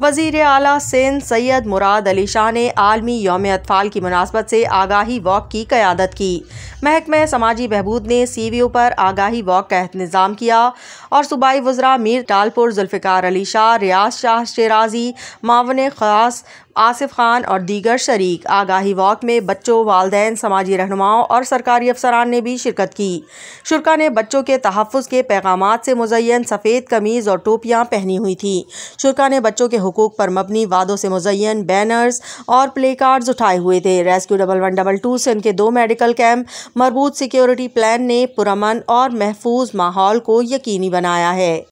वजीर अली सिंध सैयद मुराद अली शाह ने आलमी योम अतफ़ाल की मुनासबत से आगाही वॉक की क़्यादत की महकमे समाजी बहबूद ने सी वी ओ पर आगाही वॉक का अहतजाम किया और सूबाई वजरा मीर टालपुर जुल्फ़िकार अली शाह रियाज शाह शराजी मावन ख़ास आसिफ खान और दीगर शरीक आगाही वॉक में बच्चों वालदेन समाजी रहनुमाओं और सरकारी अफसरान ने भी शिरकत की शुरा ने बच्चों के तहफ़ के पैगाम से मुजैन सफ़ेद कमीज़ और टोपियाँ पहनी हुई थी शुरा ने बच्चों के हकूक़ पर मबनी वादों से मुजैन बैनर्स और प्ले कार्ड्स उठाए हुए थे rescue double one double two से उनके दो मेडिकल कैंप मरबूत सिक्योरिटी प्लान ने पुरमन और महफूज माहौल को यकीनी बनाया है